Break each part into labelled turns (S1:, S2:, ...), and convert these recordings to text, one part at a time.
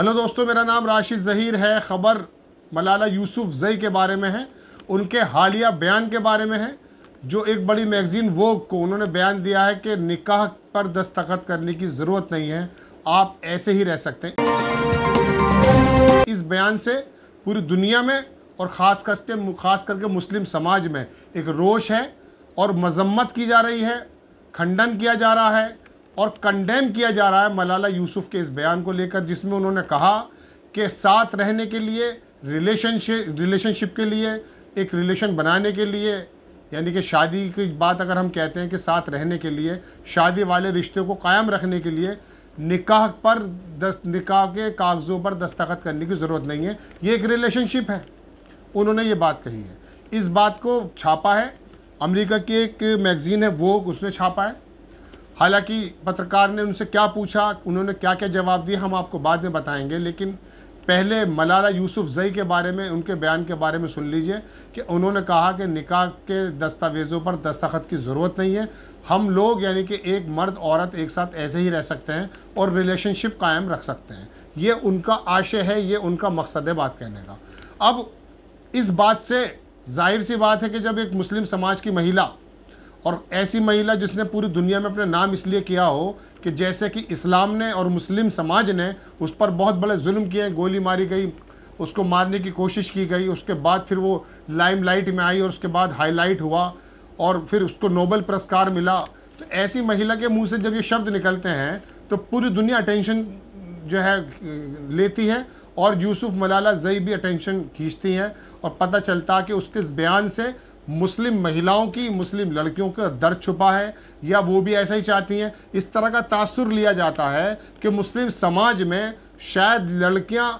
S1: hello दोस्तों मेरा नाम राशिद ज़हीर है ख़बर मलाला यूसुफ जई के बारे में है उनके हालिया बयान के बारे में है जो एक बड़ी मैगज़ीन वो को उन्होंने बयान दिया है कि निकाह पर दस्तखत करने की ज़रूरत नहीं है आप ऐसे ही रह सकते हैं इस बयान से पूरी दुनिया में और ख़ास करके ख़ास करके मुस्लिम समाज में एक रोष है और मजम्मत की जा रही है खंडन किया जा रहा है और कंडेम किया जा रहा है मलाला यूसुफ के इस बयान को लेकर जिसमें उन्होंने कहा कि साथ रहने के लिए रिलेशनशिप रिलेशनशिप के लिए एक रिलेशन बनाने के लिए यानी कि शादी की बात अगर हम कहते हैं कि साथ रहने के लिए शादी वाले रिश्ते को कायम रखने के लिए निकाह पर दस निकाह के कागज़ों पर दस्तखत करने की ज़रूरत नहीं है ये एक रिलेशनशिप है उन्होंने ये बात कही है इस बात को छापा है अमेरिका की एक मैगज़ीन है वो उसने छापा है हालांकि पत्रकार ने उनसे क्या पूछा उन्होंने क्या क्या जवाब दिया हम आपको बाद में बताएंगे लेकिन पहले मलाला यूसुफ जई के बारे में उनके बयान के बारे में सुन लीजिए कि उन्होंने कहा कि निकाह के दस्तावेज़ों पर दस्तखत की ज़रूरत नहीं है हम लोग यानी कि एक मर्द औरत एक साथ ऐसे ही रह सकते हैं और रिलेशनशिप कायम रख सकते हैं ये उनका आशय है ये उनका मकसद है बात कहने का अब इस बात से जाहिर सी बात है कि जब एक मुस्लिम समाज की महिला और ऐसी महिला जिसने पूरी दुनिया में अपने नाम इसलिए किया हो कि जैसे कि इस्लाम ने और मुस्लिम समाज ने उस पर बहुत बड़े जुल्म किए हैं गोली मारी गई उसको मारने की कोशिश की गई उसके बाद फिर वो लाइम लाइट में आई और उसके बाद हाईलाइट हुआ और फिर उसको नोबल पुरस्कार मिला तो ऐसी महिला के मुंह से जब ये शब्द निकलते हैं तो पूरी दुनिया अटेंशन जो है लेती है और यूसुफ मलाला जई भी अटेंशन खींचती हैं और पता चलता कि उसके इस बयान से मुस्लिम महिलाओं की मुस्लिम लड़कियों का दर्द छुपा है या वो भी ऐसा ही चाहती हैं इस तरह का तासुर लिया जाता है कि मुस्लिम समाज में शायद लड़कियां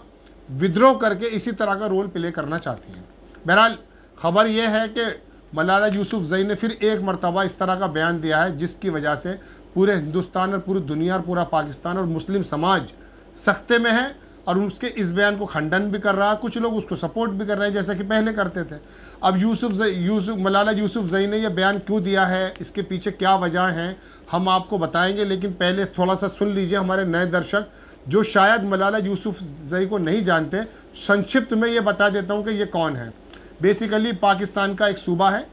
S1: विद्रोह करके इसी तरह का रोल प्ले करना चाहती हैं बहरहाल खबर यह है कि मलाला यूसुफ जई ने फिर एक मरतबा इस तरह का बयान दिया है जिसकी वजह से पूरे हिंदुस्तान और पूरी दुनिया और पूरा पाकिस्तान और मुस्लिम समाज सख्ते में है और उसके इस बयान को खंडन भी कर रहा कुछ लोग उसको सपोर्ट भी कर रहे हैं जैसा कि पहले करते थे अब यूसुफ यूसुफ मलाला यूसुफ जई ने यह बयान क्यों दिया है इसके पीछे क्या वजह हैं हम आपको बताएंगे लेकिन पहले थोड़ा सा सुन लीजिए हमारे नए दर्शक जो शायद मलाला यूसुफ जई को नहीं जानते संक्षिप्त में ये बता देता हूँ कि ये कौन है बेसिकली पाकिस्तान का एक सूबा है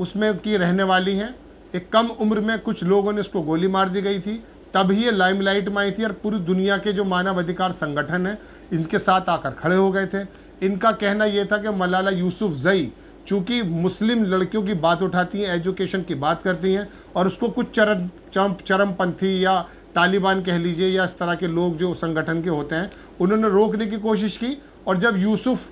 S1: उसमें की रहने वाली हैं एक कम उम्र में कुछ लोगों ने उसको गोली मार दी गई थी तभी ये लाइमलाइट में आई थी और पूरी दुनिया के जो मानवाधिकार संगठन हैं इनके साथ आकर खड़े हो गए थे इनका कहना ये था कि मलाला यूसुफ जई चूँकि मुस्लिम लड़कियों की बात उठाती हैं एजुकेशन की बात करती हैं और उसको कुछ चरम चरम चरमपंथी या तालिबान कह लीजिए या इस तरह के लोग जो संगठन के होते हैं उन्होंने रोकने की कोशिश की और जब यूसुफ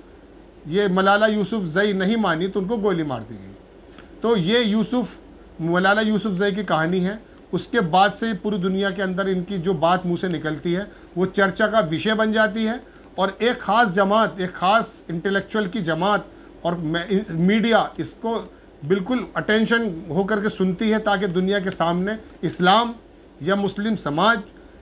S1: ये मलाला यूसुफ जई नहीं मानी तो उनको गोली मार दी गई तो ये यूसुफ मलाला यूसुफ जई की कहानी है उसके बाद से ही पूरी दुनिया के अंदर इनकी जो बात मुंह से निकलती है वो चर्चा का विषय बन जाती है और एक ख़ास जमात एक ख़ास इंटेलेक्चुअल की जमात और मीडिया इसको बिल्कुल अटेंशन होकर के सुनती है ताकि दुनिया के सामने इस्लाम या मुस्लिम समाज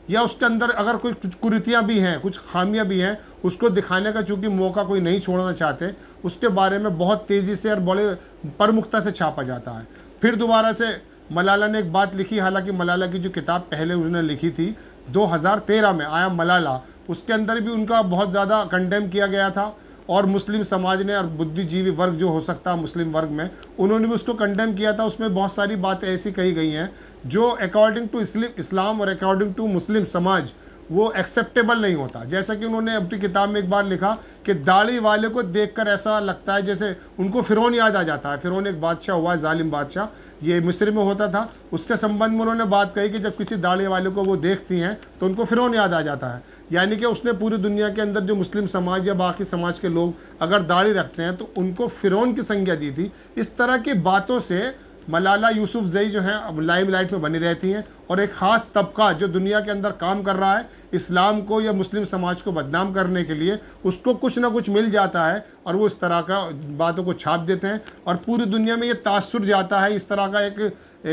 S1: या उसके अंदर अगर कोई कुछ कुरीतियाँ भी हैं कुछ खामियाँ भी हैं उसको दिखाने का चूँकि मौका कोई नहीं छोड़ना चाहते उसके बारे में बहुत तेज़ी से और बड़े प्रमुखता से छापा जाता है फिर दोबारा से मलाला ने एक बात लिखी हालांकि मलाला की जो किताब पहले उन्होंने लिखी थी 2013 में आया मलाला उसके अंदर भी उनका बहुत ज़्यादा कंडेम किया गया था और मुस्लिम समाज ने और बुद्धिजीवी वर्ग जो हो सकता है मुस्लिम वर्ग में उन्होंने भी उसको कंडेम किया था उसमें बहुत सारी बातें ऐसी कही गई हैं जो अकॉर्डिंग टू इस्लाम और अकॉर्डिंग टू मुस्लिम समाज वो एक्सेप्टेबल नहीं होता जैसा कि उन्होंने अपनी किताब में एक बार लिखा कि दाढ़ी वाले को देखकर ऐसा लगता है जैसे उनको फ़िरौन याद आ जाता है फ़िरौन एक बादशाह हुआ है ालिम बादशाह ये मिस्र में होता था उसके संबंध में उन्होंने बात कही कि जब किसी दाढ़ी वाले को वो देखती हैं तो उनको फ़िरौन याद आ जाता है यानी कि उसने पूरी दुनिया के अंदर जो मुस्लिम समाज या बाकी समाज के लोग अगर दाढ़ी रखते हैं तो उनको फ़िरौन की संज्ञा दी थी इस तरह की बातों से मलाला यूसुफ जई जो है अब लाइम लाइट में बनी रहती हैं और एक ख़ास तबका जो दुनिया के अंदर काम कर रहा है इस्लाम को या मुस्लिम समाज को बदनाम करने के लिए उसको कुछ ना कुछ मिल जाता है और वो इस तरह का बातों को छाप देते हैं और पूरी दुनिया में ये तासर जाता है इस तरह का एक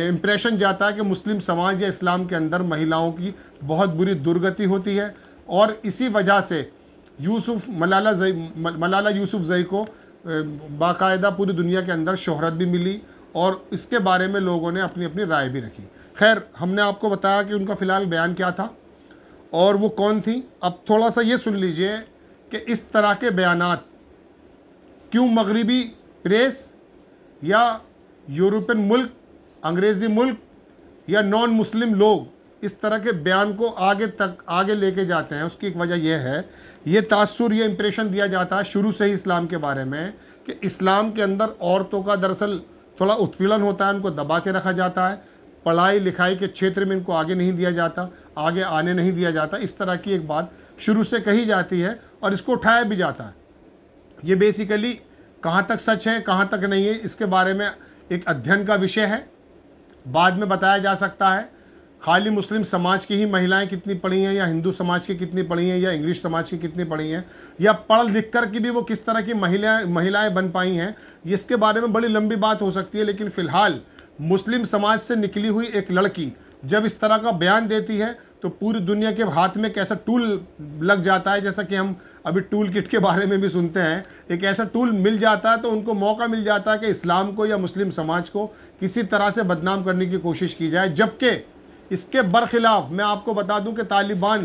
S1: इम्प्रेशन जाता है कि मुस्लिम समाज या इस्लाम के अंदर महिलाओं की बहुत बुरी दुर्गति होती है और इसी वजह से यूसुफ मलाला जई मलाला यूसुफ जई को बाकायदा पूरी दुनिया के अंदर शोहरत भी मिली और इसके बारे में लोगों ने अपनी अपनी राय भी रखी खैर हमने आपको बताया कि उनका फ़िलहाल बयान क्या था और वो कौन थी अब थोड़ा सा ये सुन लीजिए कि इस तरह के बयान क्यों मगरबी प्रेस या यूरोपियन मुल्क अंग्रेज़ी मुल्क या नॉन मुस्लिम लोग इस तरह के बयान को आगे तक आगे लेके जाते हैं उसकी एक वजह यह है ये तासुर यह इम्प्रेशन दिया जाता है शुरू से ही इस्लाम के बारे में कि इस्लाम के अंदर औरतों का दरअसल थोड़ा उत्पीड़न होता है उनको दबा के रखा जाता है पढ़ाई लिखाई के क्षेत्र में इनको आगे नहीं दिया जाता आगे आने नहीं दिया जाता इस तरह की एक बात शुरू से कही जाती है और इसको उठाया भी जाता है ये बेसिकली कहाँ तक सच है कहाँ तक नहीं है इसके बारे में एक अध्ययन का विषय है बाद में बताया जा सकता है खाली मुस्लिम समाज की ही महिलाएं कितनी पढ़ी हैं या हिंदू समाज की कितनी पढ़ी हैं या इंग्लिश समाज की कितनी पढ़ी हैं या पढ़ लिख कर की भी वो किस तरह की महिलाएं महिलाएं बन पाई हैं इसके बारे में बड़ी लंबी बात हो सकती है लेकिन फ़िलहाल मुस्लिम समाज से निकली हुई एक लड़की जब इस तरह का बयान देती है तो पूरी दुनिया के हाथ में एक ऐसा टूल लग जाता है जैसा कि हम अभी टूल किट के बारे में भी सुनते हैं एक ऐसा टूल मिल जाता है तो उनको मौका मिल जाता है कि इस्लाम को या मुस्लिम समाज को किसी तरह से बदनाम करने की कोशिश की जाए जबकि इसके बरखिलाफ़ मैं आपको बता दूं कि तालिबान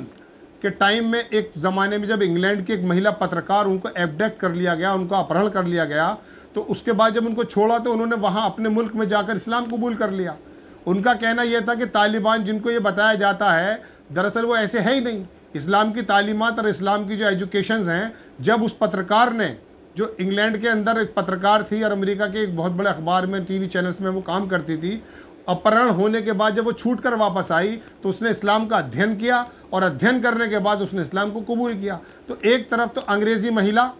S1: के टाइम में एक ज़माने में जब इंग्लैंड की एक महिला पत्रकार उनको एबडेक्ट कर लिया गया उनको अपहरण कर लिया गया तो उसके बाद जब उनको छोड़ा तो उन्होंने वहाँ अपने मुल्क में जाकर इस्लाम कबूल कर लिया उनका कहना यह था कि तालिबान जिनको ये बताया जाता है दरअसल वो ऐसे है ही नहीं इस्लाम की तालीमत और इस्लाम की जो एजुकेशन हैं जब उस पत्रकार ने जो इंग्लैंड के अंदर एक पत्रकार थी और अमेरिका के एक बहुत बड़े अखबार में टीवी चैनल्स में वो काम करती थी अपहरण होने के बाद जब वो छूट कर वापस आई तो उसने इस्लाम का अध्ययन किया और अध्ययन करने के बाद उसने इस्लाम को कबूल किया तो एक तरफ तो अंग्रेज़ी महिला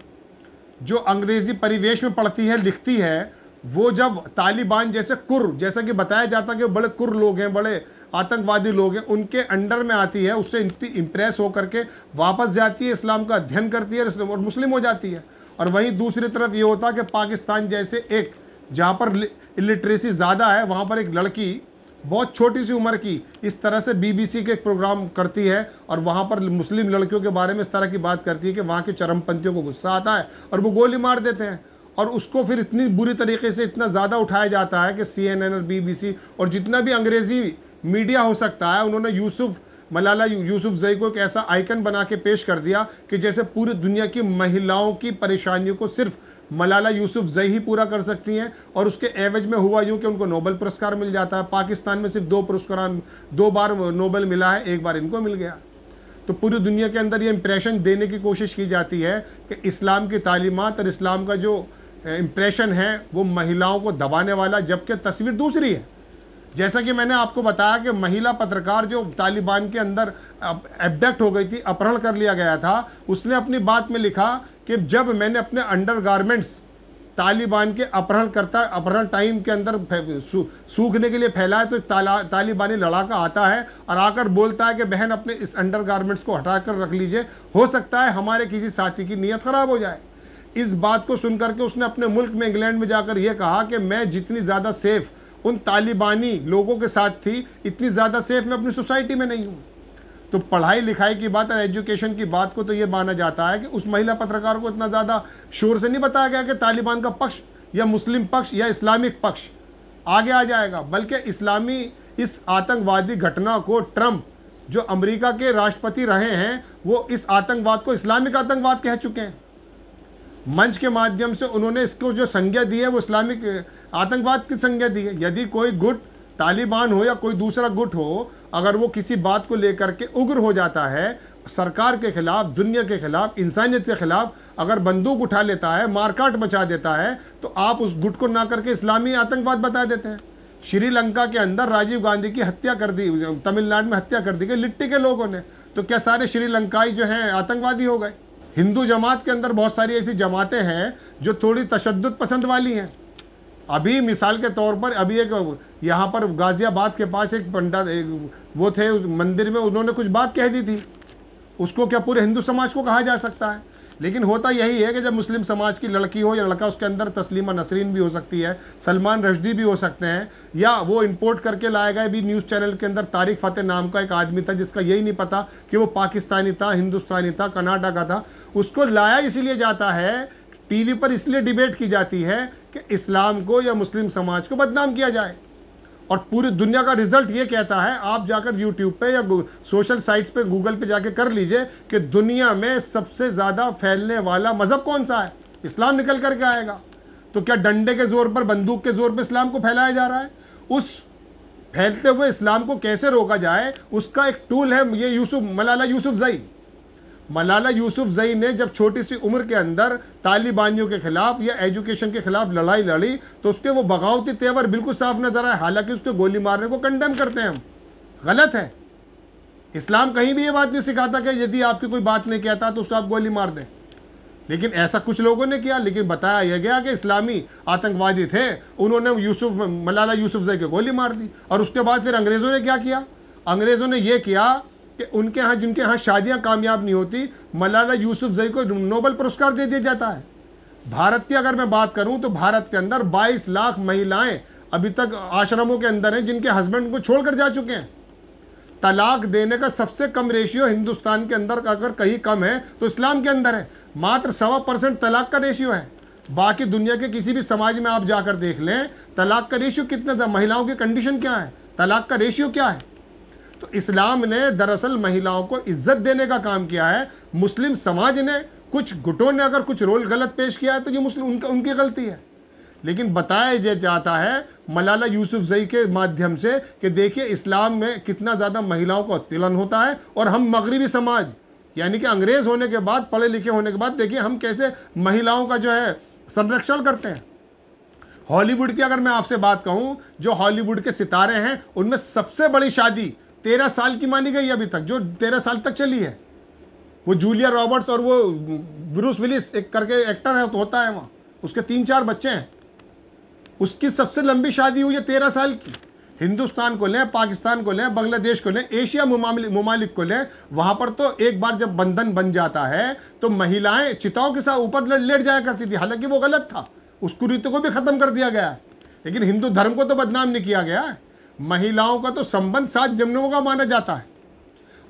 S1: जो अंग्रेज़ी परिवेश में पढ़ती है लिखती है वो जब तालिबान जैसे कुर जैसा कि बताया जाता है कि बड़े कुर लोग हैं बड़े आतंकवादी लोग हैं उनके अंडर में आती है उससे इतनी इम्प्रेस होकर के वापस जाती है इस्लाम का अध्ययन करती है और मुस्लिम हो जाती है और वहीं दूसरी तरफ ये होता है कि पाकिस्तान जैसे एक जहाँ पर इलिटरेसी ज़्यादा है वहाँ पर एक लड़की बहुत छोटी सी उम्र की इस तरह से बीबीसी के एक प्रोग्राम करती है और वहाँ पर मुस्लिम लड़कियों के बारे में इस तरह की बात करती है कि वहाँ के चरमपंथियों को गुस्सा आता है और वो गोली मार देते हैं और उसको फिर इतनी बुरी तरीके से इतना ज़्यादा उठाया जाता है कि सी और बी और जितना भी अंग्रेज़ी मीडिया हो सकता है उन्होंने यूसुफ़ मलाला जई को एक ऐसा आइकन बना के पेश कर दिया कि जैसे पूरी दुनिया की महिलाओं की परेशानियों को सिर्फ मलाला जई ही पूरा कर सकती हैं और उसके एवज में हुआ यूँ कि उनको नोबल पुरस्कार मिल जाता है पाकिस्तान में सिर्फ दो पुरस्कार दो बार नोबल मिला है एक बार इनको मिल गया तो पूरी दुनिया के अंदर ये इम्प्रेशन देने की कोशिश की जाती है कि इस्लाम की तालीमत और इस्लाम का जो इम्प्रेशन है वो महिलाओं को दबाने वाला जबकि तस्वीर दूसरी है जैसा कि मैंने आपको बताया कि महिला पत्रकार जो तालिबान के अंदर एबडक्ट हो गई थी अपहरण कर लिया गया था उसने अपनी बात में लिखा कि जब मैंने अपने अंडर तालिबान के अपहरणकर्ता अपहरण टाइम के अंदर सूखने के लिए फैलाए तो ताला तालिबानी लड़ाका आता है और आकर बोलता है कि बहन अपने इस अंडर को हटा कर रख लीजिए हो सकता है हमारे किसी साथी की नीयत ख़राब हो जाए इस बात को सुनकर के उसने अपने मुल्क में इंग्लैंड में जाकर यह कहा कि मैं जितनी ज़्यादा सेफ़ उन तालिबानी लोगों के साथ थी इतनी ज़्यादा सेफ मैं अपनी सोसाइटी में नहीं हूँ तो पढ़ाई लिखाई की बात और एजुकेशन की बात को तो ये माना जाता है कि उस महिला पत्रकार को इतना ज़्यादा शोर से नहीं बताया गया कि तालिबान का पक्ष या मुस्लिम पक्ष या इस्लामिक पक्ष आगे आ जाएगा बल्कि इस्लामी इस आतंकवादी घटना को ट्रंप जो अमेरिका के राष्ट्रपति रहे हैं वो इस आतंकवाद को इस्लामिक आतंकवाद कह चुके हैं मंच के माध्यम से उन्होंने इसको जो संज्ञा दी है वो इस्लामिक आतंकवाद की संज्ञा दी है यदि कोई गुट तालिबान हो या कोई दूसरा गुट हो अगर वो किसी बात को लेकर के उग्र हो जाता है सरकार के खिलाफ दुनिया के खिलाफ इंसानियत के खिलाफ अगर बंदूक उठा लेता है मारकाट मचा देता है तो आप उस गुट को ना करके इस्लामी आतंकवाद बता देते हैं श्रीलंका के अंदर राजीव गांधी की हत्या कर दी तमिलनाडु में हत्या कर दी गई लिट्टी के लोगों ने तो क्या सारे श्रीलंकाई जो हैं आतंकवादी हो गए हिंदू जमात के अंदर बहुत सारी ऐसी जमातें हैं जो थोड़ी तशद पसंद वाली हैं अभी मिसाल के तौर पर अभी एक यहाँ पर गाज़ियाबाद के पास एक पंडा एक वो थे मंदिर में उन्होंने कुछ बात कह दी थी उसको क्या पूरे हिंदू समाज को कहा जा सकता है लेकिन होता यही है कि जब मुस्लिम समाज की लड़की हो या लड़का उसके अंदर तस्लीमा नसरीन भी हो सकती है सलमान रशदी भी हो सकते हैं या वो इम्पोर्ट करके लाया गया भी न्यूज़ चैनल के अंदर तारिक फ़तेह नाम का एक आदमी था जिसका यही नहीं पता कि वो पाकिस्तानी था हिंदुस्तानी था कर्नाटा का था उसको लाया इसीलिए जाता है टीवी पर इसलिए डिबेट की जाती है कि इस्लाम को या मुस्लिम समाज को बदनाम किया जाए और पूरी दुनिया का रिजल्ट ये कहता है आप जाकर यूट्यूब पे या सोशल साइट्स पे गूगल पे जाके कर लीजिए कि दुनिया में सबसे ज़्यादा फैलने वाला मज़हब कौन सा है इस्लाम निकल कर के आएगा तो क्या डंडे के ज़ोर पर बंदूक के ज़ोर पर इस्लाम को फैलाया जा रहा है उस फैलते हुए इस्लाम को कैसे रोका जाए उसका एक टूल है ये यूसुफ मलाला यूसुफ जई मलाला यूसुफ जई ने जब छोटी सी उम्र के अंदर तालिबानियों के खिलाफ या एजुकेशन के खिलाफ लड़ाई लड़ी तो उसके वो बगावती तेवर बिल्कुल साफ नजर आए हालांकि उसके गोली मारने को कंडेम करते हैं हम गलत है इस्लाम कहीं भी ये बात नहीं सिखाता कि यदि आपकी कोई बात नहीं कहता तो उसको आप गोली मार दें लेकिन ऐसा कुछ लोगों ने किया लेकिन बताया यह गया कि इस्लामी आतंकवादी थे उन्होंने यूसुफ मलाला यूसुफ जई को गोली मार दी और उसके बाद फिर अंग्रेज़ों ने क्या किया अंग्रेज़ों ने यह किया कि उनके यहाँ जिनके यहाँ शादियाँ कामयाब नहीं होती मलाला जई को नोबल पुरस्कार दे दिया जाता है भारत की अगर मैं बात करूँ तो भारत के अंदर 22 लाख महिलाएं अभी तक आश्रमों के अंदर हैं जिनके हस्बैंड को छोड़कर जा चुके हैं तलाक देने का सबसे कम रेशियो हिंदुस्तान के अंदर अगर कहीं कम है तो इस्लाम के अंदर है मात्र सवा परसेंट तलाक का रेशियो है बाकी दुनिया के किसी भी समाज में आप जाकर देख लें तलाक का रेशियो कितना था महिलाओं की कंडीशन क्या है तलाक का रेशियो क्या है तो इस्लाम ने दरअसल महिलाओं को इज्जत देने का काम किया है मुस्लिम समाज ने कुछ गुटों ने अगर कुछ रोल गलत पेश किया है तो ये मुस्लिम उनका उनकी गलती है लेकिन बताया जाता है मलाला जई के माध्यम से कि देखिए इस्लाम में कितना ज़्यादा महिलाओं का उत्पीड़न होता है और हम मगरबी समाज यानी कि अंग्रेज़ होने के बाद पढ़े लिखे होने के बाद देखिए हम कैसे महिलाओं का जो है संरक्षण करते हैं हॉलीवुड की अगर मैं आपसे बात कहूँ जो हॉलीवुड के सितारे हैं उनमें सबसे बड़ी शादी तेरह साल की मानी गई अभी तक जो तेरह साल तक चली है वो जूलिया रॉबर्ट्स और वो ब्रूस विलिस एक करके एक्टर है तो होता है वहाँ उसके तीन चार बच्चे हैं उसकी सबसे लंबी शादी हुई है तेरह साल की हिंदुस्तान को लें पाकिस्तान को लें बांग्लादेश को लें एशिया ममालिक को लें वहाँ पर तो एक बार जब बंधन बन जाता है तो महिलाएं चिताओं के साथ ऊपर लेट जाया करती थी हालांकि वो गलत था उस कुरीति को भी ख़त्म कर दिया गया है लेकिन हिंदू धर्म को तो बदनाम नहीं किया गया है महिलाओं का तो संबंध सात जमनों का माना जाता है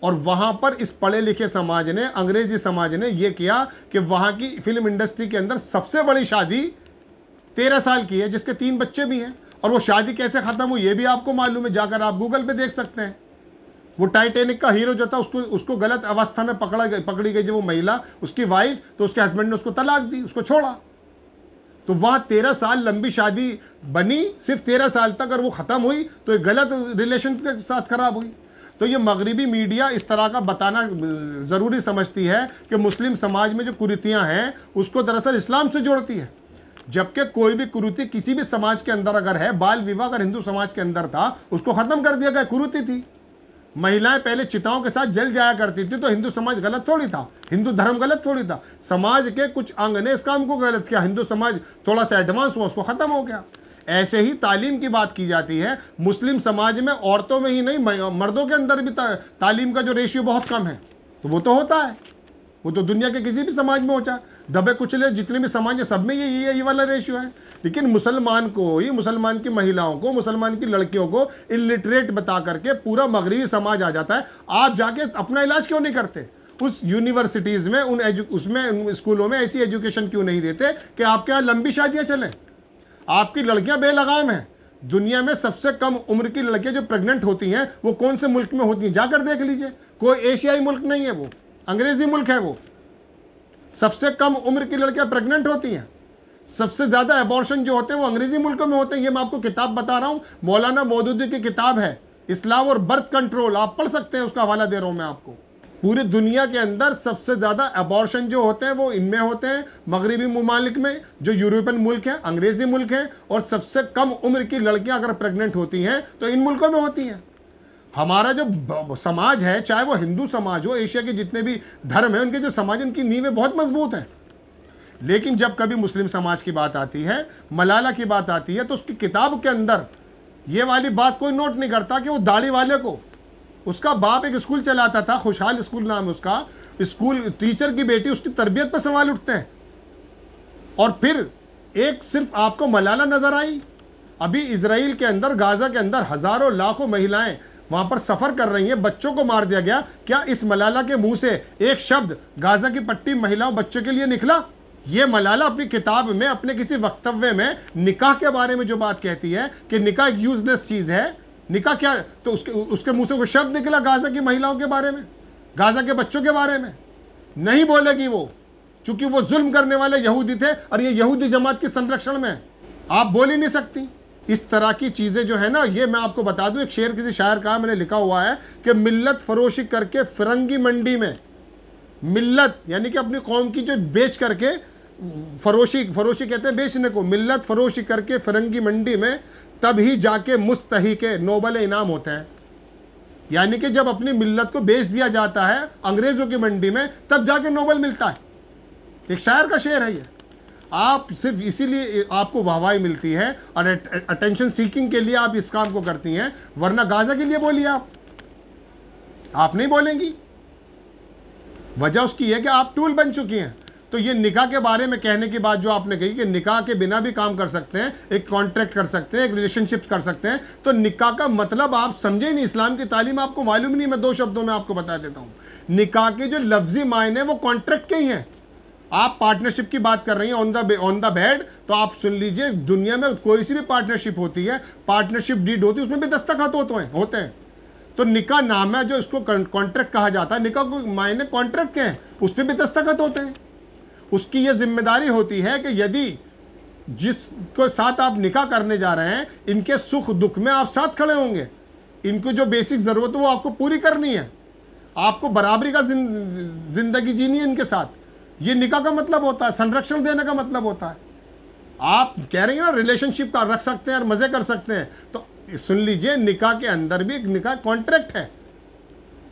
S1: और वहाँ पर इस पढ़े लिखे समाज ने अंग्रेजी समाज ने यह किया कि वहाँ की फिल्म इंडस्ट्री के अंदर सबसे बड़ी शादी तेरह साल की है जिसके तीन बच्चे भी हैं और वो शादी कैसे ख़त्म हुई ये भी आपको मालूम है जाकर आप गूगल पे देख सकते हैं वो टाइटेनिक का हीरो जो था उसको उसको गलत अवस्था में पकड़ा पकड़ी गई जो वो महिला उसकी वाइफ तो उसके हस्बैंड ने उसको तलाक दी उसको छोड़ा तो वहाँ तेरह साल लंबी शादी बनी सिर्फ तेरह साल तक अगर वो ख़त्म हुई तो एक गलत रिलेशन के साथ ख़राब हुई तो ये तो मगरबी मीडिया इस तरह का बताना ज़रूरी समझती है कि मुस्लिम समाज में जो कुरीतियाँ हैं उसको दरअसल इस्लाम से जोड़ती है जबकि कोई भी कुरुति किसी भी समाज के अंदर अगर है बाल विवाह अगर हिंदू समाज के अंदर था उसको ख़त्म कर दिया गया कुरुति थी महिलाएं पहले चिताओं के साथ जल जाया करती थी तो हिंदू समाज गलत थोड़ी था हिंदू धर्म गलत थोड़ी था समाज के कुछ अंग ने इस काम को गलत किया हिंदू समाज थोड़ा सा एडवांस हुआ उसको ख़त्म हो गया ऐसे ही तालीम की बात की जाती है मुस्लिम समाज में औरतों में ही नहीं मर्दों के अंदर भी ता, तालीम का जो रेशियो बहुत कम है तो वो तो होता है वो तो दुनिया के किसी भी समाज में हो चाहे दबे कुचले जितने भी समाज है सब में ये ये ये वाला रेशियो है लेकिन मुसलमान को ही मुसलमान की महिलाओं को मुसलमान की लड़कियों को इलिटरेट बता करके पूरा मगरबी समाज आ जाता है आप जाके अपना इलाज क्यों नहीं करते उस यूनिवर्सिटीज़ में उन एजु उसमें उन स्कूलों में ऐसी एजुकेशन क्यों नहीं देते कि आपके यहाँ लंबी शादियाँ चलें आपकी लड़कियाँ बेलगाम हैं दुनिया में सबसे कम उम्र की लड़कियाँ जो प्रेग्नेंट होती हैं वो कौन से मुल्क में होती हैं जाकर देख लीजिए कोई एशियाई मुल्क नहीं है वो अंग्रेजी मुल्क है वो सबसे कम उम्र की लड़कियां प्रेग्नेंट होती हैं सबसे ज़्यादा एबॉर्शन जो होते हैं वो अंग्रेजी मुल्कों में होते हैं ये मैं आपको किताब बता रहा हूँ मौलाना मोदूदी की किताब है इस्लाम और बर्थ कंट्रोल आप पढ़ सकते हैं उसका हवाला दे रहा हूँ मैं आपको पूरी दुनिया के अंदर सबसे ज़्यादा एबॉर्शन जो होते हैं वो इनमें होते हैं मगरबी ममालिक में जो यूरोपियन मुल्क हैं अंग्रेज़ी मुल्क हैं और सबसे कम उम्र की लड़कियां अगर प्रेगनेंट होती हैं तो इन मुल्कों में होती हैं हमारा जो समाज है चाहे वो हिंदू समाज हो एशिया के जितने भी धर्म हैं उनके जो समाज उनकी नींवें बहुत मजबूत हैं लेकिन जब कभी मुस्लिम समाज की बात आती है मलाला की बात आती है तो उसकी किताब के अंदर ये वाली बात कोई नोट नहीं करता कि वो दाढ़ी वाले को उसका बाप एक स्कूल चलाता था खुशहाल स्कूल नाम उसका स्कूल टीचर की बेटी उसकी तरबियत पर सवाल उठते हैं और फिर एक सिर्फ आपको मलाला नज़र आई अभी इसराइल के अंदर गाज़ा के अंदर हज़ारों लाखों महिलाएं वहां पर सफर कर रही हैं बच्चों को मार दिया गया क्या इस मलाला के मुंह से एक शब्द गाजा की पट्टी महिलाओं बच्चों के लिए निकला ये मलाला अपनी किताब में अपने किसी वक्तव्य में निकाह के बारे में जो बात कहती है कि निकाह एक यूजलेस चीज़ है निकाह क्या तो उसके उसके मुंह से कोई शब्द निकला गाजा की महिलाओं के बारे में गाजा के बच्चों के बारे में नहीं बोलेगी वो चूंकि वो जुल्म करने वाले यहूदी थे और ये यहूदी जमात के संरक्षण में आप बोल ही नहीं सकती इस तरह की चीज़ें जो है ना ये मैं आपको बता दूं एक शेर किसी शायर का मैंने लिखा हुआ है कि मिल्लत फरोशी करके फिरंगी मंडी में मिल्लत यानी कि अपनी कौम की जो बेच करके फरोशी फरोशी कहते हैं बेचने को मिल्लत फरोशी करके फिरंगी मंडी में तभी जाके मुस्तहिक नोबल इनाम होते हैं यानी कि जब अपनी मिल्लत को बेच दिया जाता है अंग्रेज़ों की मंडी में तब जाके नोबल मिलता है एक शायर का शेर है ये आप सिर्फ इसीलिए आपको वाहवाही मिलती है और अटेंशन सीकिंग के लिए आप इस काम को करती हैं वरना गाजा के लिए बोलिए आप आप नहीं बोलेंगी वजह उसकी है कि आप टूल बन चुकी हैं तो ये निकाह के बारे में कहने की बात जो आपने कही कि निकाह के बिना भी काम कर सकते हैं एक कॉन्ट्रैक्ट कर सकते हैं एक रिलेशनशिप कर सकते हैं तो निकाह का मतलब आप समझे नहीं इस्लाम की तालीम आपको मालूम नहीं मैं दो शब्दों में आपको बता देता हूं निकाह के जो लफ्जी मायने वो कॉन्ट्रैक्ट के ही हैं आप पार्टनरशिप की बात कर रही हैं on the on the bed तो आप सुन लीजिए दुनिया में कोई सी भी पार्टनरशिप होती है पार्टनरशिप डीड होती है उसमें भी दस्तखत होते हैं होते हैं तो निका नाम है जो इसको कॉन्ट्रैक्ट कहा जाता है निका को मायने कॉन्ट्रैक्ट के हैं उस पर भी दस्तखत होते हैं उसकी ये जिम्मेदारी होती है कि यदि जिसके साथ आप निका करने जा रहे हैं इनके सुख दुख में आप साथ खड़े होंगे इनको जो बेसिक ज़रूरत है वो आपको पूरी करनी है आपको बराबरी का जिंदगी जीनी है इनके साथ ये निकाह का मतलब होता है संरक्षण देने का मतलब होता है आप कह रही हैं ना रिलेशनशिप का रख सकते हैं और मज़े कर सकते हैं तो सुन लीजिए निकाह के अंदर भी एक निकाह कॉन्ट्रैक्ट है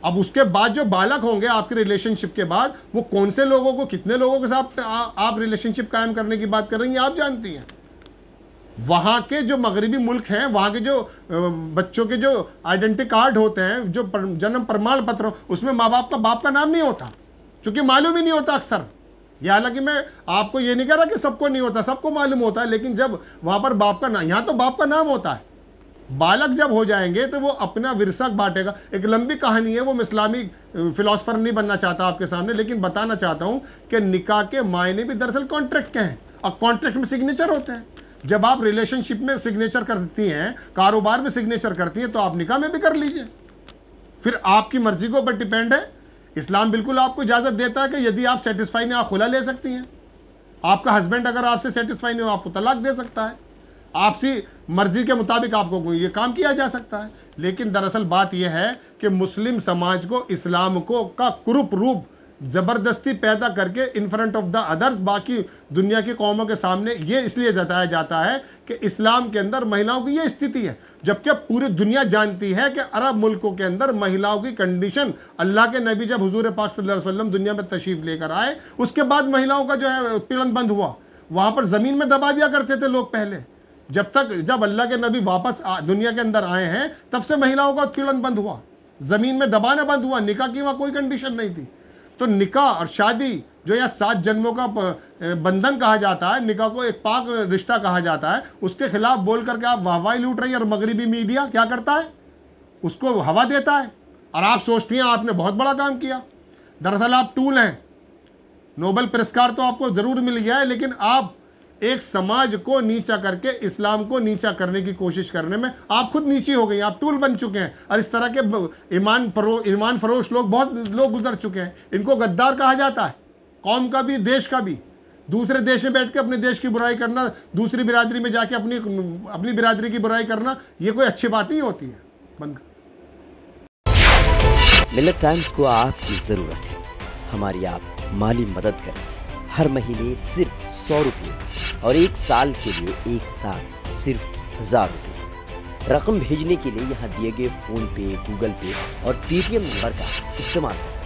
S1: अब उसके बाद जो बालक होंगे आपके रिलेशनशिप के बाद वो कौन से लोगों को कितने लोगों के साथ आ, आप रिलेशनशिप कायम करने की बात कर रही हैं आप जानती हैं वहाँ के जो मगरबी मुल्क हैं वहाँ के जो बच्चों के जो आइडेंटिटी कार्ड होते हैं जो जन्म प्रमाण पत्र उसमें माँ बाप का बाप का नाम नहीं होता क्योंकि मालूम ही नहीं होता अक्सर ये हालांकि मैं आपको ये नहीं कह रहा कि सबको नहीं होता सबको मालूम होता है लेकिन जब वहाँ पर बाप का नाम यहाँ तो बाप का नाम होता है बालक जब हो जाएंगे तो वो अपना विरसा बांटेगा एक लंबी कहानी है वो मैं इस्लामी फिलासफ़र नहीं बनना चाहता आपके सामने लेकिन बताना चाहता हूँ कि निका के मायने भी दरअसल कॉन्ट्रैक्ट के हैं और कॉन्ट्रैक्ट में सिग्नेचर होते हैं जब आप रिलेशनशिप में सिग्नेचर करती हैं कारोबार में सिग्नेचर करती हैं तो आप निका में भी कर लीजिए फिर आपकी मर्जी के ऊपर डिपेंड है इस्लाम बिल्कुल आपको इजाज़त देता है कि यदि आप सेटिस्फाई नहीं आप खुला ले सकती हैं आपका हस्बैंड अगर आपसे सेटिस्फाई नहीं हो आपको तलाक दे सकता है आपसी मर्ज़ी के मुताबिक आपको ये काम किया जा सकता है लेकिन दरअसल बात यह है कि मुस्लिम समाज को इस्लाम को का कुरूप रूप ज़बरदस्ती पैदा करके in front of the others बाकी दुनिया की कौमों के सामने ये इसलिए जताया जाता है कि इस्लाम के अंदर महिलाओं की ये स्थिति है जबकि पूरी दुनिया जानती है कि अरब मुल्कों के अंदर महिलाओं की कंडीशन अल्लाह के नबी जब हजूर पाक वसल्लम दुनिया में तशरीफ़ लेकर आए उसके बाद महिलाओं का जो है उत्पीड़न बंद हुआ वहाँ पर ज़मीन में दबा दिया करते थे लोग पहले जब तक जब अल्लाह के नबी वापस दुनिया के अंदर आए हैं तब से महिलाओं का उत्पीड़न बंद हुआ ज़मीन में दबाना बंद हुआ निका की वहाँ कोई कंडीशन नहीं थी तो निका और शादी जो यहाँ सात जन्मों का बंधन कहा जाता है निका को एक पाक रिश्ता कहा जाता है उसके खिलाफ बोल करके आप वाहवाही लूट रही है और मगरबी मीडिया क्या करता है उसको हवा देता है और आप सोचती हैं आपने बहुत बड़ा काम किया दरअसल आप टूल हैं नोबल पुरस्कार तो आपको ज़रूर मिल गया है लेकिन आप एक समाज को नीचा करके इस्लाम को नीचा करने की कोशिश करने में आप खुद नीची हो गई आप टूल बन चुके हैं और इस तरह के ईमान फरो ईमान फरोश लोग बहुत लोग गुजर चुके हैं इनको गद्दार कहा जाता है कौम का भी देश का भी दूसरे देश में बैठ के अपने देश की बुराई करना दूसरी बिरादरी में जाके अपनी अपनी बिरादरी की बुराई करना ये कोई अच्छी बात नहीं होती है बंद मिलत टाइम्स को आपकी ज़रूरत है हमारी आप माली मदद करें हर महीने सिर्फ सौ रुपये और एक साल के लिए एक साथ सिर्फ हजार रुपये रकम भेजने के लिए यहाँ दिए गए फोन पे गूगल पे और पेटीएम नंबर का इस्तेमाल कर सकते